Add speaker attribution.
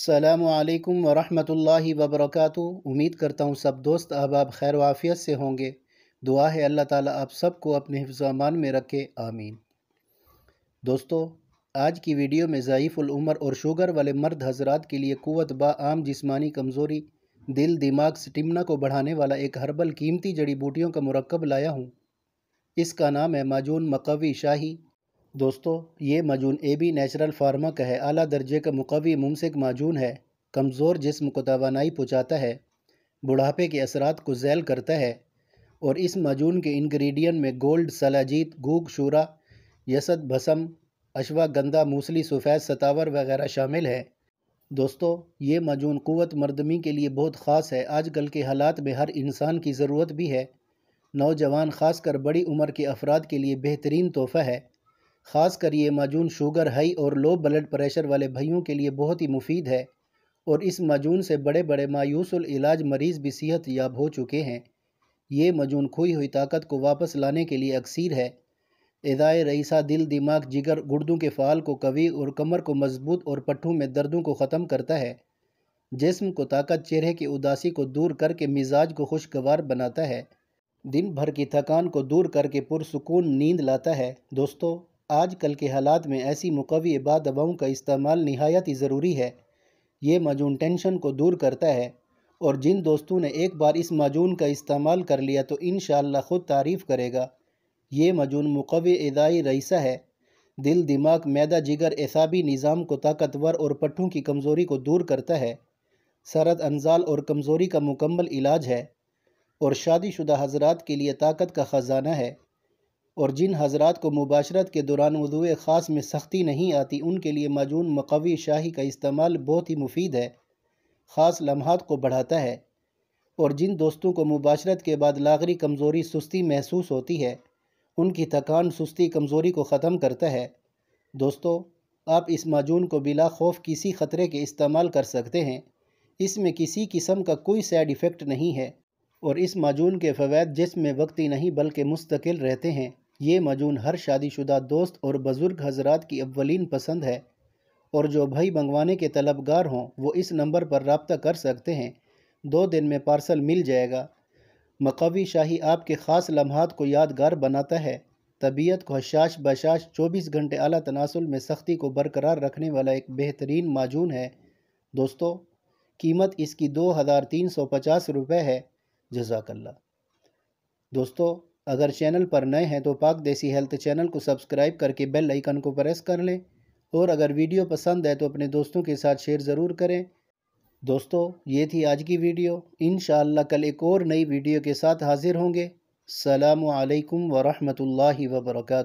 Speaker 1: अल्लाम वरहमतुल्लाहि वबरकातु उम्मीद करता हूँ सब दोस्त अहबाब खैर वाफ़ियत से होंगे दुआ है अल्लाह ताला आप सबको अपने हिफ्ज़ामान में रखे आमीन दोस्तों आज की वीडियो में ज़यीफ़ुलमर और शुगर वाले मर्द हजरात के लिए कुत बा आम जिस्मानी कमज़ोरी दिल दिमाग स्टिमना को बढ़ाने वाला एक हर्बल कीमती जड़ी बूटियों का मरकब लाया हूँ इसका नाम है माजून मकवी शाही दोस्तों ये माजून ए बी नेचुरल फार्मा का है अली दर्जे का मुकवी मुमसिक माजून है कमज़ोर जिसम को तोानाई पहुँचाता है बुढ़ापे के असरात को जैल करता है और इस माजून के इन्ग्रीडियन में गोल्ड सलाजीत गूग शूरा यसद भसम अशवा गंदा मूसली सफ़ैद सतावर वगैरह शामिल है दोस्तों ये माजून क़वत मरदमी के लिए बहुत ख़ास है आजकल के हालात में हर इंसान की ज़रूरत भी है नौजवान खासकर बड़ी उम्र के अफराद के लिए बेहतरीन तोहफ़ा है ख़ासकर ये माजून शुगर हाई और लो ब्लड प्रेशर वाले भाइयों के लिए बहुत ही मुफीद है और इस माजून से बड़े बड़े मायूस इलाज मरीज़ भी सेहत याब हो चुके हैं ये मजून खोई हुई ताकत को वापस लाने के लिए अक्सर है एदाय रईसा दिल दिमाग जिगर गुर्दों के फ़ाल को कवी और कमर को मजबूत और पट्ठों में दर्दों को ख़त्म करता है जिस्म को ताकत चेहरे की उदासी को दूर करके मिजाज को खुशगवार बनाता है दिन भर की थकान को दूर करके पुरसकून नींद लाता है दोस्तों आज कल के हालात में ऐसी मुकवी बाद दवाओं का इस्तेमाल नहायत ही ज़रूरी है ये माजून टेंशन को दूर करता है और जिन दोस्तों ने एक बार इस माजून का इस्तेमाल कर लिया तो इन ख़ुद तारीफ़ करेगा ये माजून मुकवी अदाई रईसा है दिल दिमाग मैदा जिगर एसाबी निज़ाम को ताकतवर और पट्ठों की कमज़ोरी को दूर करता है सरद अनजाल और कमज़ोरी का मुकम्मल इलाज है और शादीशुदा हजरात के लिए ताकत का ख़जाना है और जिन हजरात को मुबाशरत के दौरान वजू ख़ास में सख्ती नहीं आती उनके लिए माजून मकवी शाही का इस्तेमाल बहुत ही मुफीद है ख़ास लम्हात को बढ़ाता है और जिन दोस्तों को मुबाशरत के बाद लागरी कमज़ोरी सुस्ती महसूस होती है उनकी थकान सुस्ती कमज़ोरी को ख़त्म करता है दोस्तों आप इस माजून को बिला खौफ किसी ख़तरे के इस्तेमाल कर सकते हैं इसमें किसी किस्म का कोई साइड इफ़ेक्ट नहीं है और इस माजून के फवैद जिसमें वक्ती नहीं बल्कि मुस्तकिल रहते हैं ये मजून हर शादीशुदा दोस्त और बुज़ुर्ग हजरात की अवलिन पसंद है और जो भाई मंगवाने के तलबगार हों वो इस नंबर पर रबता कर सकते हैं दो दिन में पार्सल मिल जाएगा मकवी शाही आपके ख़ास लम्हात को यादगार बनाता है तबीयत को हशाश बशाश चौबीस घंटे अला तनासल में सख्ती को बरकरार रखने वाला एक बेहतरीन माजून है दोस्तों कीमत इसकी दो हज़ार तीन सौ पचास रुपये है जजाकल्ला दोस्तों अगर चैनल पर नए हैं तो पाक देसी हेल्थ चैनल को सब्सक्राइब करके बेल आइकन को प्रेस कर लें और अगर वीडियो पसंद है तो अपने दोस्तों के साथ शेयर ज़रूर करें दोस्तों ये थी आज की वीडियो इन कल एक और नई वीडियो के साथ हाज़िर होंगे सलामकुम वरहमल वर्का